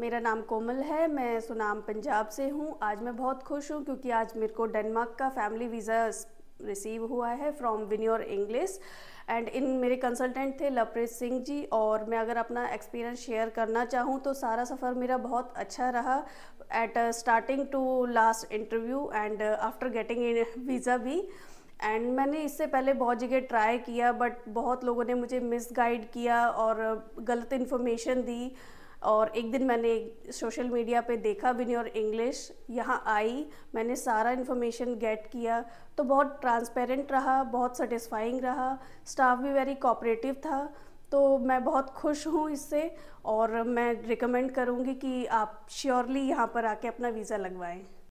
मेरा नाम कोमल है मैं सुनाम पंजाब से हूँ आज मैं बहुत खुश हूँ क्योंकि आज मेरे को डेनमार्क का फैमिली वीज़ा रिसीव हुआ है फ्रॉम विनियोर इंग्लिस एंड इन मेरे कंसल्टेंट थे लवप्रीत सिंह जी और मैं अगर अपना एक्सपीरियंस शेयर करना चाहूँ तो सारा सफ़र मेरा बहुत अच्छा रहा at starting to last interview and after getting in visa भी एंड मैंने इससे पहले बहुत जगह ट्राई किया बट बहुत लोगों ने मुझे मिसगाइड किया और uh, गलत इन्फॉर्मेशन दी और एक दिन मैंने सोशल मीडिया पे देखा भी नहीं और इंग्लिश यहाँ आई मैंने सारा इन्फॉर्मेशन गेट किया तो बहुत ट्रांसपेरेंट रहा बहुत सेटिस्फाइंग रहा स्टाफ भी वेरी कोऑपरेटिव था तो मैं बहुत खुश हूँ इससे और मैं रिकमेंड करूँगी कि आप श्योरली यहाँ पर आके अपना वीज़ा लगवाएं